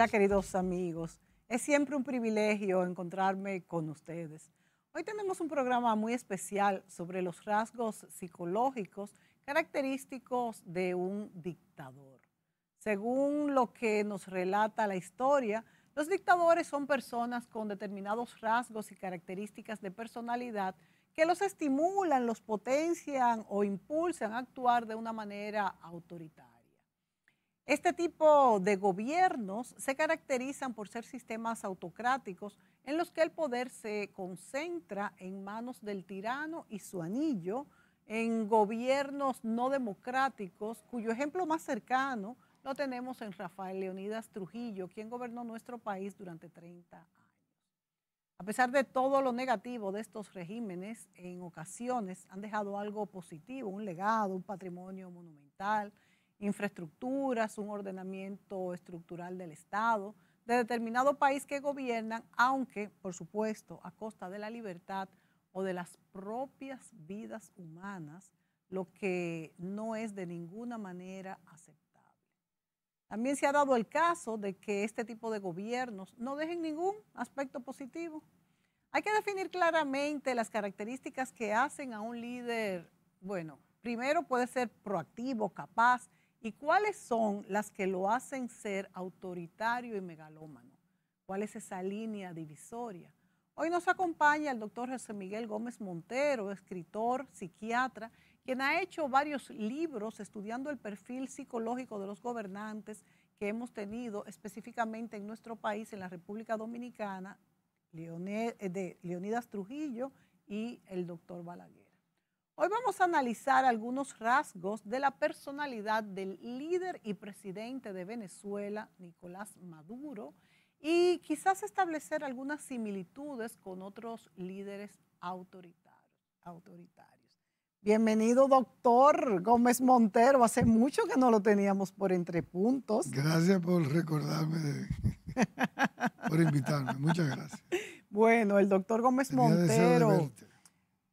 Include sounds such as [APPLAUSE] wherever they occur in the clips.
Hola queridos amigos, es siempre un privilegio encontrarme con ustedes. Hoy tenemos un programa muy especial sobre los rasgos psicológicos característicos de un dictador. Según lo que nos relata la historia, los dictadores son personas con determinados rasgos y características de personalidad que los estimulan, los potencian o impulsan a actuar de una manera autoritaria. Este tipo de gobiernos se caracterizan por ser sistemas autocráticos en los que el poder se concentra en manos del tirano y su anillo, en gobiernos no democráticos, cuyo ejemplo más cercano lo tenemos en Rafael Leonidas Trujillo, quien gobernó nuestro país durante 30 años. A pesar de todo lo negativo de estos regímenes, en ocasiones han dejado algo positivo, un legado, un patrimonio monumental, infraestructuras, un ordenamiento estructural del Estado, de determinado país que gobiernan, aunque, por supuesto, a costa de la libertad o de las propias vidas humanas, lo que no es de ninguna manera aceptable. También se ha dado el caso de que este tipo de gobiernos no dejen ningún aspecto positivo. Hay que definir claramente las características que hacen a un líder, bueno, primero puede ser proactivo, capaz, ¿Y cuáles son las que lo hacen ser autoritario y megalómano? ¿Cuál es esa línea divisoria? Hoy nos acompaña el doctor José Miguel Gómez Montero, escritor, psiquiatra, quien ha hecho varios libros estudiando el perfil psicológico de los gobernantes que hemos tenido específicamente en nuestro país, en la República Dominicana, eh, de Leonidas Trujillo y el doctor Balaguer. Hoy vamos a analizar algunos rasgos de la personalidad del líder y presidente de Venezuela, Nicolás Maduro, y quizás establecer algunas similitudes con otros líderes autoritarios. Bienvenido, doctor Gómez Montero. Hace mucho que no lo teníamos por entre puntos. Gracias por recordarme, por invitarme. Muchas gracias. [LAUGHS] Bueno, el doctor Gómez Montero.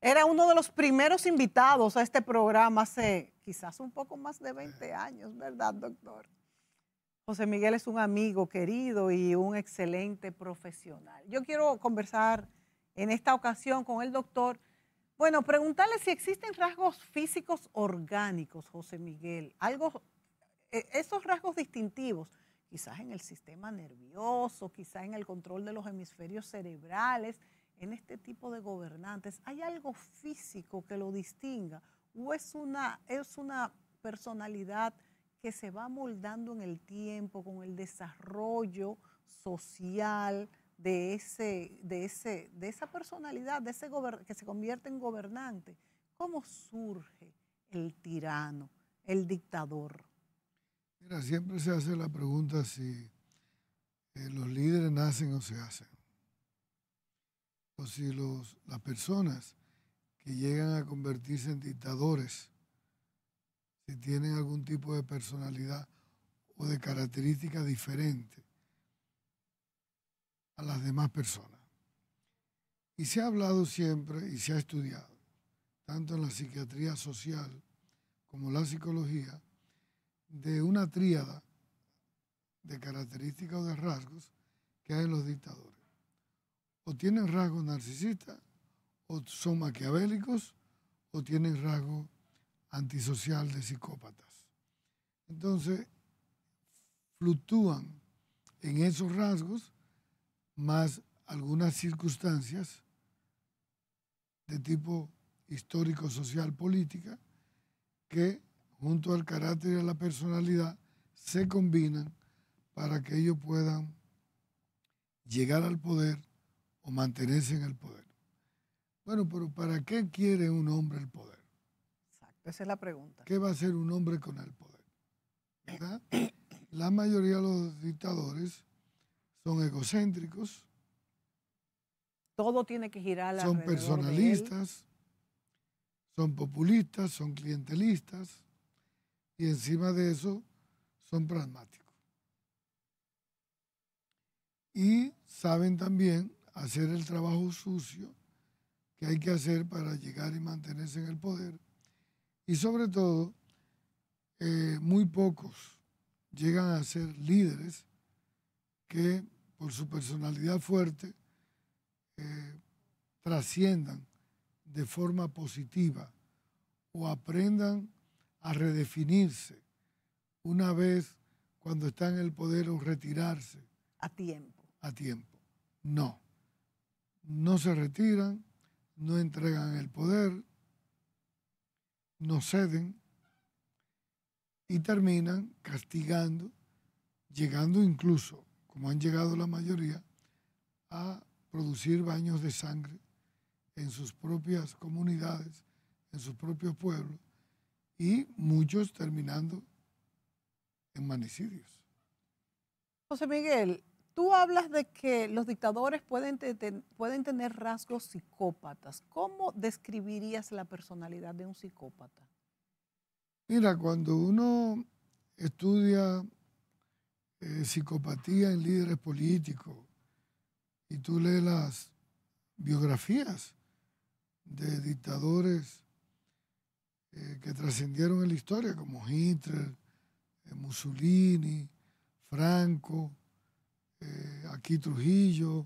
Era uno de los primeros invitados a este programa hace quizás un poco más de 20 años, ¿verdad, doctor? José Miguel es un amigo querido y un excelente profesional. Yo quiero conversar en esta ocasión con el doctor. Bueno, preguntarle si existen rasgos físicos orgánicos, José Miguel, algo, e, esos rasgos distintivos, quizás en el sistema nervioso, quizás en el control de los hemisferios cerebrales, en este tipo de gobernantes? ¿Hay algo físico que lo distinga? ¿O es una, es una personalidad que se va moldando en el tiempo con el desarrollo social de, ese, de, ese, de esa personalidad, de ese que se convierte en gobernante? ¿Cómo surge el tirano, el dictador? Mira, siempre se hace la pregunta si eh, los líderes nacen o se hacen o pues, si los, las personas que llegan a convertirse en dictadores, si tienen algún tipo de personalidad o de característica diferente a las demás personas. Y se ha hablado siempre y se ha estudiado, tanto en la psiquiatría social como la psicología, de una tríada de características o de rasgos que hay en los dictadores o tienen rasgos narcisistas, o son maquiavélicos, o tienen rasgos antisocial de psicópatas. Entonces, fluctúan en esos rasgos más algunas circunstancias de tipo histórico, social, política, que junto al carácter y a la personalidad se combinan para que ellos puedan llegar al poder o mantenerse en el poder. Bueno, pero ¿para qué quiere un hombre el poder? Exacto, esa es la pregunta. ¿Qué va a hacer un hombre con el poder? ¿Verdad? [CLEARS THROAT] la mayoría de los dictadores son egocéntricos. Todo tiene que girar a Son personalistas, son populistas, son clientelistas y encima de eso son pragmáticos. Y saben también hacer el trabajo sucio que hay que hacer para llegar y mantenerse en el poder. Y sobre todo, eh, muy pocos llegan a ser líderes que por su personalidad fuerte eh, trasciendan de forma positiva o aprendan a redefinirse una vez cuando están en el poder o retirarse. A tiempo. A tiempo. No no se retiran, no entregan el poder, no ceden y terminan castigando, llegando incluso, como han llegado la mayoría, a producir baños de sangre en sus propias comunidades, en sus propios pueblos, y muchos terminando en manicidios. José Miguel, Tú hablas de que los dictadores pueden, tener rasgos psicópatas. ¿Cómo describirías la personalidad de un psicópata? Mira, cuando uno estudia eh, psicopatía en líderes políticos y tú lees las biografías de dictadores eh, que trascendieron en la historia, como Hitler, eh, Mussolini, Franco, eh, aquí Trujillo.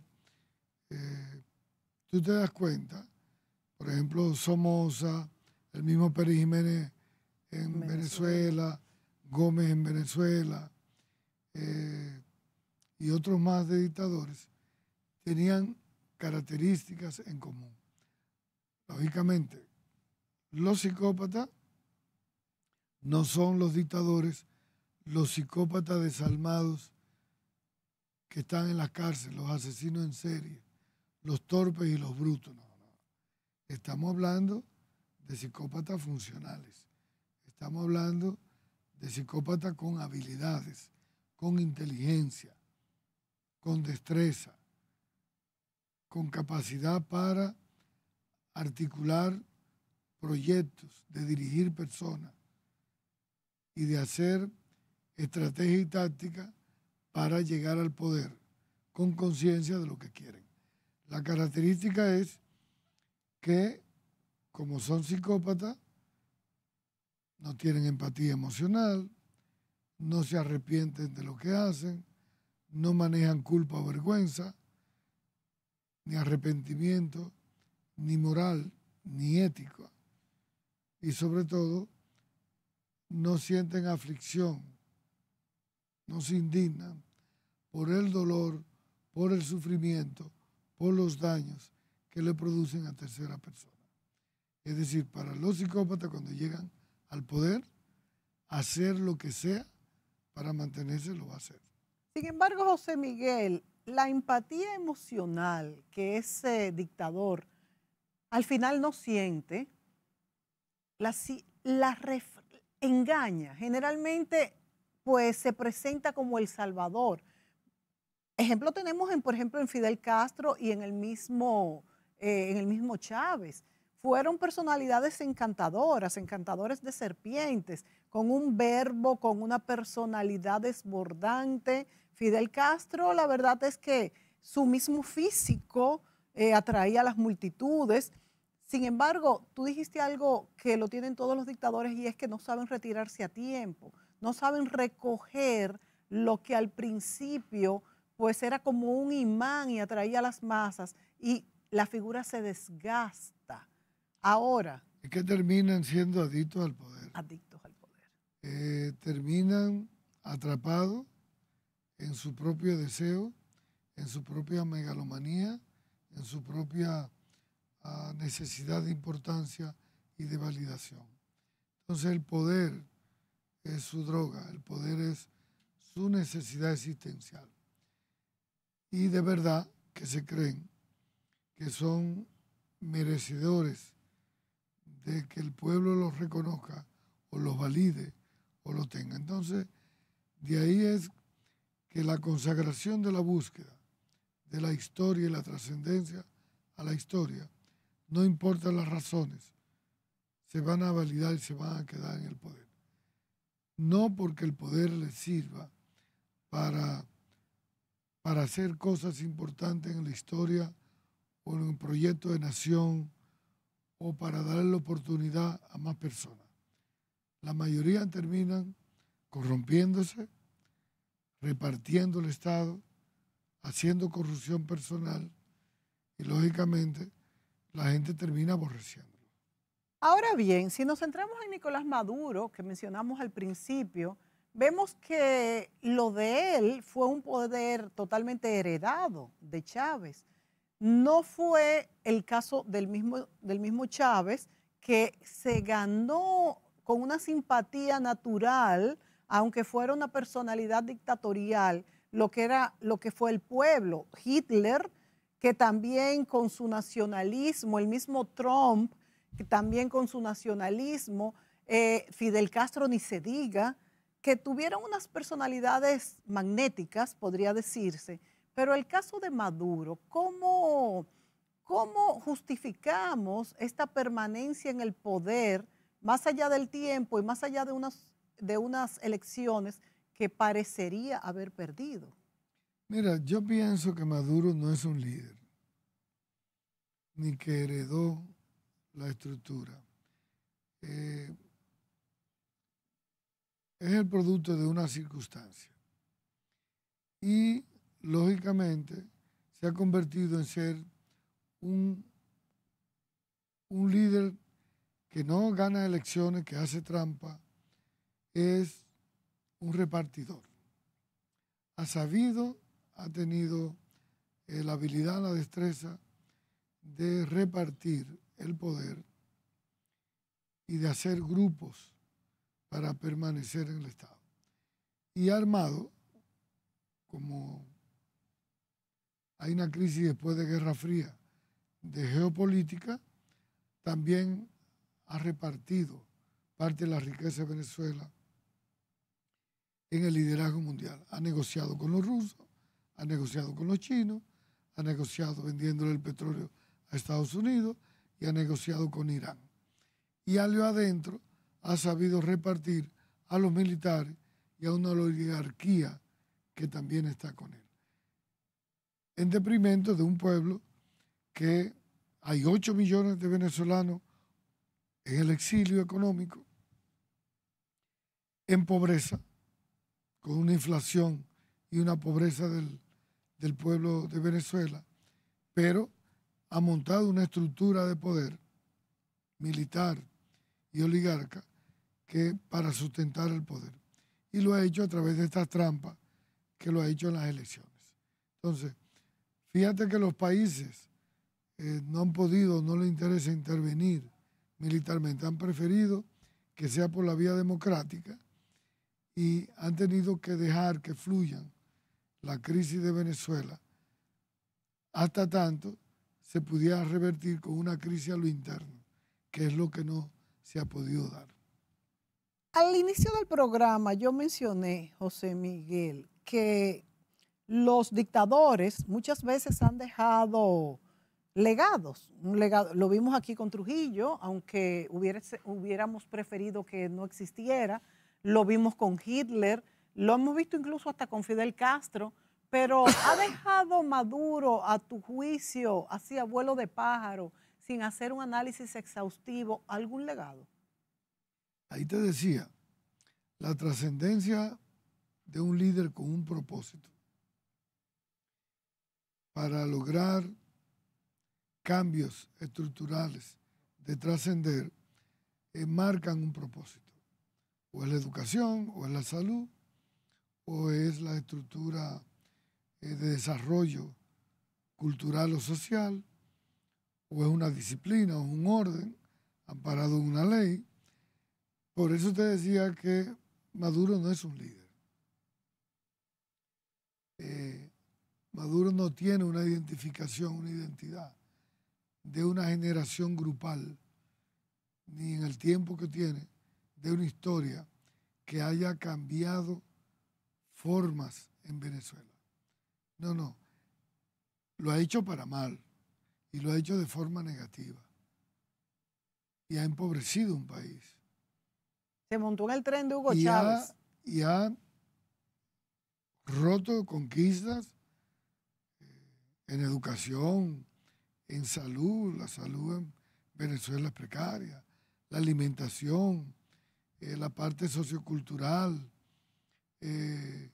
Eh, tú te das cuenta, por ejemplo, Somoza, el mismo Pérez Jiménez en Venezuela, Gómez en Venezuela eh, y otros más de dictadores, tenían características en común. Lógicamente, los psicópatas no son los dictadores, los psicópatas desalmados que están en las cárceles, los asesinos en serie, los torpes y los brutos. Estamos hablando de psicópatas funcionales. Estamos hablando de psicópatas con habilidades, con inteligencia, con destreza, con capacidad para articular proyectos, de dirigir personas y de hacer estrategia y táctica para llegar al poder con conciencia de lo que quieren. La característica es que, como son psicópatas, no tienen empatía emocional, no se arrepienten de lo que hacen, no manejan culpa o vergüenza, ni arrepentimiento, ni moral, ni ética. Y sobre todo, no sienten aflicción nos indignan por el dolor, por el sufrimiento, por los daños que le producen a tercera persona. Es decir, para los psicópatas cuando llegan al poder, hacer lo que sea para mantenerse lo va a hacer. Sin embargo, José Miguel, la empatía emocional que ese dictador al final no siente, la, la engaña. Generalmente pues se presenta como el Salvador. Ejemplo tenemos, en, por ejemplo, en Fidel Castro y en el mismo, eh, en el mismo Chávez. Fueron personalidades encantadoras, encantadores de serpientes, con un verbo, con una personalidad desbordante. Fidel Castro, la verdad es que su mismo físico eh, atraía a las multitudes. Sin embargo, tú dijiste algo que lo tienen todos los dictadores y es que no saben retirarse a tiempo no saben recoger lo que al principio pues era como un imán y atraía a las masas y la figura se desgasta. Ahora. Es que terminan siendo adictos al poder. Adictos al poder. Eh, terminan atrapados en su propio deseo, en su propia megalomanía, en su propia ah, necesidad de importancia y de validación. Entonces el poder es su droga, el poder es su necesidad existencial. Y de verdad que se creen que son merecedores de que el pueblo los reconozca o los valide o los tenga. Entonces, de ahí es que la consagración de la búsqueda de la historia y la trascendencia a la historia, no importan las razones, se van a validar y se van a quedar en el poder no porque el poder les sirva para, para hacer cosas importantes en la historia o en un proyecto de nación o para darle la oportunidad a más personas. La mayoría terminan corrompiéndose, repartiendo el Estado, haciendo corrupción personal y lógicamente la gente termina aborreciendo. Ahora bien, si nos centramos en Nicolás Maduro, que mencionamos al principio, vemos que lo de él fue un poder totalmente heredado de Chávez. No fue el caso del mismo, del mismo Chávez que se ganó con una simpatía natural, aunque fuera una personalidad dictatorial, lo que era lo que fue el pueblo. Hitler, que también con su nacionalismo, el mismo Trump, también con su nacionalismo, eh, Fidel Castro ni se diga, que tuvieron unas personalidades magnéticas, podría decirse, pero el caso de Maduro, ¿cómo, cómo justificamos esta permanencia en el poder más allá del tiempo y más allá de unas, de unas elecciones que parecería haber perdido? Mira, yo pienso que Maduro no es un líder, ni que heredó la estructura. Eh, es el producto de una circunstancia. Y lógicamente se ha convertido en ser un, un líder que no gana elecciones, que hace trampa, es un repartidor. Ha sabido, ha tenido eh, la habilidad, la destreza de repartir el poder y de hacer grupos para permanecer en el Estado. Y armado, como hay una crisis después de Guerra Fría de geopolítica, también ha repartido parte de la riqueza de Venezuela en el liderazgo mundial. Ha negociado con los rusos, ha negociado con los chinos, ha negociado vendiéndole el petróleo a Estados Unidos, y ha negociado con Irán. Y algo adentro ha sabido repartir a los militares y a una oligarquía que también está con él. En deprimento de un pueblo que hay 8 millones de venezolanos en el exilio económico, en pobreza, con una inflación y una pobreza del, del pueblo de Venezuela, pero ha montado una estructura de poder militar y oligarca que para sustentar el poder. Y lo ha hecho a través de estas trampas que lo ha hecho en las elecciones. Entonces, fíjate que los países eh, no han podido, no les interesa intervenir militarmente, han preferido que sea por la vía democrática y han tenido que dejar que fluyan la crisis de Venezuela hasta tanto se pudiera revertir con una crisis a lo interno, que es lo que no se ha podido dar. Al inicio del programa yo mencioné, José Miguel, que los dictadores muchas veces han dejado legados. lo vimos aquí con Trujillo, aunque hubiéramos preferido que no existiera. Lo vimos con Hitler, lo hemos visto incluso hasta con Fidel Castro. Pero [LAUGHS] ha dejado maduro a tu juicio, así vuelo de pájaro, sin hacer un análisis exhaustivo, algún legado. Ahí te decía, la trascendencia de un líder con un propósito para lograr cambios estructurales de trascender eh, marcan un propósito. O es la educación, o es la salud, o es la estructura eh, de desarrollo cultural o social, o es una disciplina, o un orden, amparado en una ley. Por eso te decía que Maduro no es un líder. Eh, Maduro no tiene una identificación, una identidad de una generación grupal, ni en el tiempo que tiene, de una historia que haya cambiado formas en Venezuela. No, no. Lo ha hecho para mal y lo ha hecho de forma negativa. Y ha empobrecido un país. Se montó en el tren de Hugo Chávez. y ha roto conquistas eh, en educación, en salud, la salud en Venezuela es precaria, la alimentación, eh, la parte sociocultural, eh,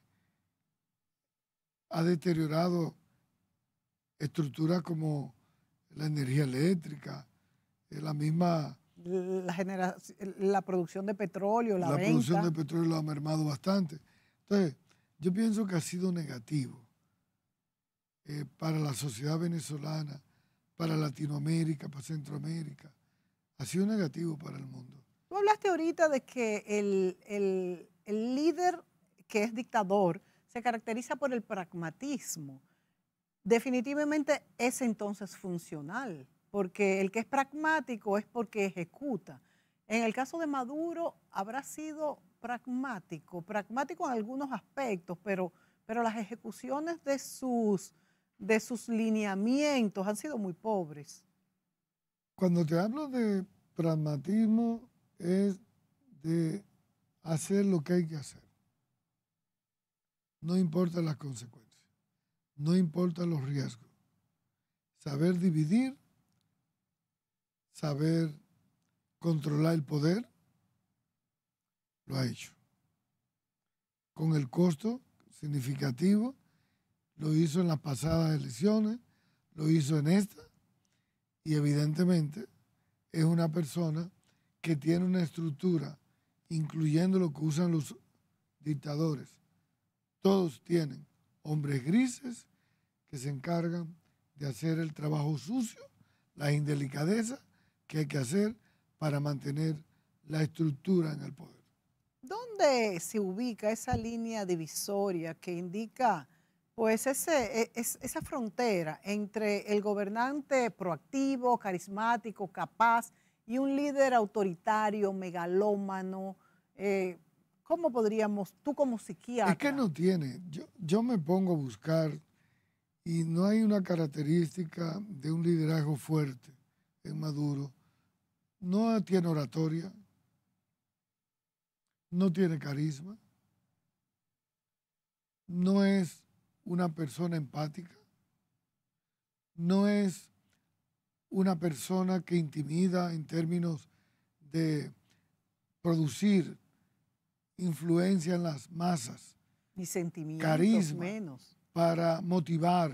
ha deteriorado estructuras como la energía eléctrica, eh, la misma... La, producción de petróleo, la, la producción de petróleo lo ha mermado bastante. Entonces, yo pienso que ha sido negativo eh, para la sociedad venezolana, para Latinoamérica, para Centroamérica. Ha sido negativo para el mundo. Tú hablaste ahorita de que el, el líder que es dictador, se caracteriza por el pragmatismo. Definitivamente es entonces funcional, porque el que es pragmático es porque ejecuta. En el caso de Maduro habrá sido pragmático, pragmático en algunos aspectos, pero, pero las ejecuciones de sus, de sus lineamientos han sido muy pobres. Cuando te hablo de pragmatismo es de hacer lo que hay que hacer. No importan las consecuencias, no importan los riesgos. Saber dividir, saber controlar el poder, lo ha hecho. Con el costo significativo, lo hizo en las pasadas elecciones, lo hizo en esta, y evidentemente es una persona que tiene una estructura, incluyendo lo que usan los dictadores, todos tienen hombres grises que se encargan de hacer el trabajo sucio, la indelicadeza que hay que hacer para mantener la estructura en el poder. ¿Dónde se ubica esa línea divisoria que indica pues ese, e, esa frontera entre el gobernante proactivo, carismático, capaz y un líder autoritario, megalómano, eh, ¿Cómo podríamos, tú como psiquiatra? Es que no tiene. Yo, yo me pongo a buscar y no hay una característica de un liderazgo fuerte en Maduro. No tiene oratoria, no tiene carisma, no es una persona empática, no es una persona que intimida en términos de producir influencia en las masas. y sentimientos carisma Para motivar,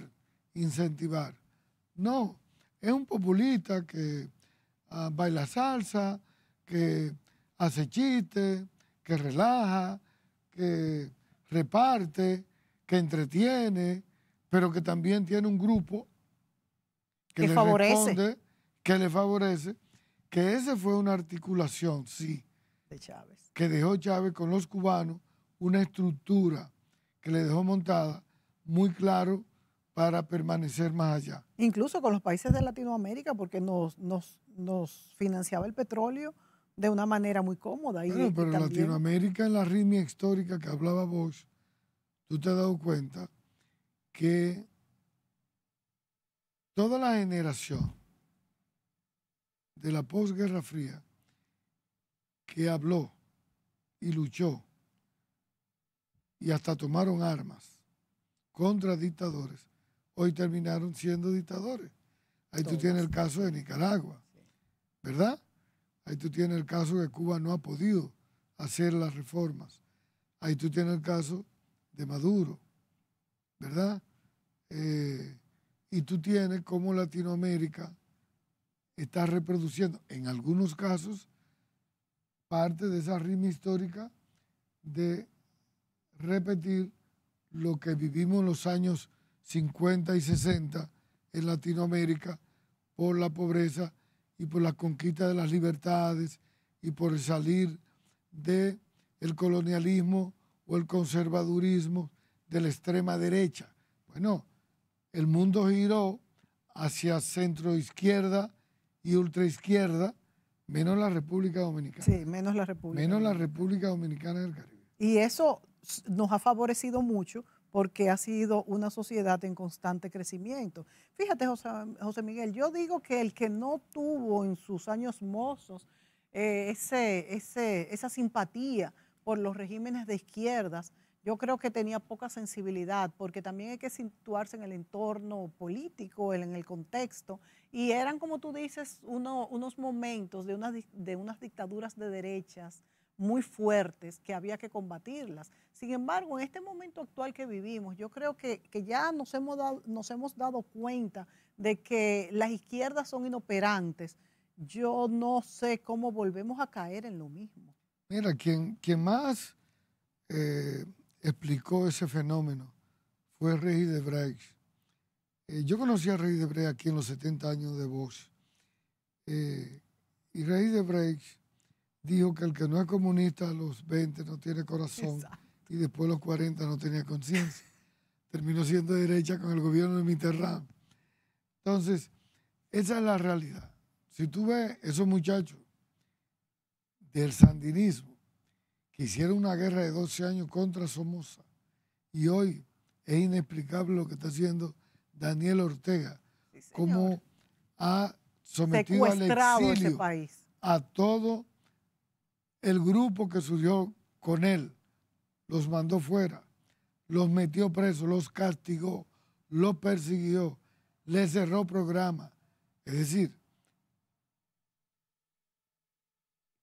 incentivar. No, es un populista que ah, baila salsa, que hace chiste que relaja, que reparte, que entretiene, pero que también tiene un grupo que, le favorece. que le favorece, que ese fue una articulación, sí, que dejó Chávez con los cubanos una estructura que le dejó montada muy claro para permanecer más allá. Incluso con los países de Latinoamérica, porque nos, nos, nos financiaba el petróleo de una manera muy cómoda. y, pero Latinoamérica, en la ritmia histórica que hablaba vos, tú te has dado cuenta que toda la generación de la posguerra fría que habló y luchó y hasta tomaron armas contra dictadores, hoy terminaron siendo dictadores. Ahí tú tienes el caso de Nicaragua, ¿verdad? Ahí tú tienes el caso de Cuba no ha podido hacer las reformas. Ahí tú tienes el caso de Maduro, ¿verdad? Eh, y tú tienes cómo Latinoamérica está reproduciendo, en algunos casos, parte de esa rima histórica de repetir lo que vivimos en los años 50 y 60 en Latinoamérica por la pobreza y por la conquista de las libertades y por salir de el colonialismo o el conservadurismo de la extrema derecha. Bueno, el mundo giró hacia centro izquierda y ultra izquierda Menos la República Dominicana. Sí, menos la República. Menos la República Dominicana del Caribe. Y eso nos ha favorecido mucho porque ha sido una sociedad en constante crecimiento. Fíjate, José, Miguel, yo digo que el que no tuvo en sus años mozos eh, ese, ese, esa simpatía por los regímenes de izquierdas, yo creo que tenía poca sensibilidad, porque también hay que situarse en el entorno político, en el contexto, y eran, como tú dices, unos momentos de unas, dictaduras de derechas muy fuertes que había que combatirlas. Sin embargo, en este momento actual que vivimos, yo creo que, que ya nos hemos, dado, nos hemos dado cuenta de que las izquierdas son inoperantes. Yo no sé cómo volvemos a caer en lo mismo. Mira, quien, más eh, explicó ese fenómeno fue Rey de Breix. Eh, yo conocí a Rey de Breix aquí en los 70 años de Bosch. Eh, y Rey de Breix dijo que el que no es comunista a los 20 no tiene corazón y después a los 40 no tenía conciencia. [LAUGHS] Terminó siendo derecha con el gobierno de Mitterrand. Entonces, esa es la realidad. Si tú ves esos muchachos del sandinismo, que hicieron una guerra de 12 años contra Somoza. Y hoy es inexplicable lo que está haciendo Daniel Ortega, como ha sometido al exilio a todo el grupo que subió con él, los mandó fuera, los metió presos, los castigó, los persiguió, les cerró programa. Es decir,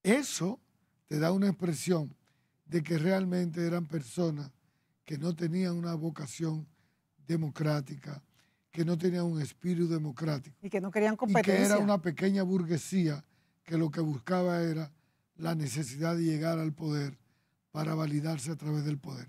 Eso te da una expresión de que realmente eran personas que no tenían una vocación democrática, que no tenían un espíritu democrático. Y que no querían competencia. Y que era una pequeña burguesía que lo que buscaba era la necesidad de llegar al poder para validarse a través del poder.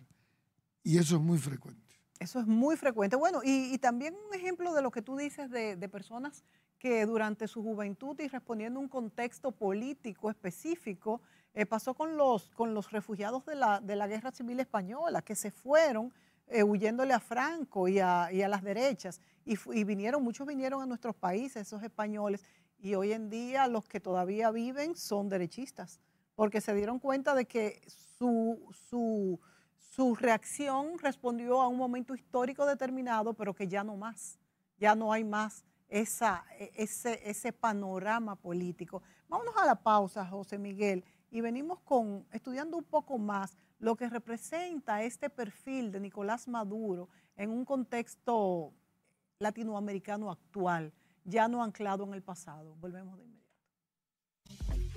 Y eso es muy frecuente. Eso es muy frecuente. Bueno, y, también un ejemplo de lo que tú dices de personas que durante su juventud y respondiendo a un contexto político específico, eh, pasó con los, con los refugiados de la, Guerra Civil Española, que se fueron eh, huyéndole a Franco y a, a las derechas, y, vinieron, muchos vinieron a nuestros países, esos españoles, y hoy en día los que todavía viven son derechistas, porque se dieron cuenta de que su, su reacción respondió a un momento histórico determinado, pero que ya no más, ya no hay más esa, e, ese, ese panorama político. Vámonos a la pausa, José Miguel, y venimos con estudiando un poco más lo que representa este perfil de Nicolás Maduro en un contexto latinoamericano actual, ya no anclado en el pasado. Volvemos de inmediato.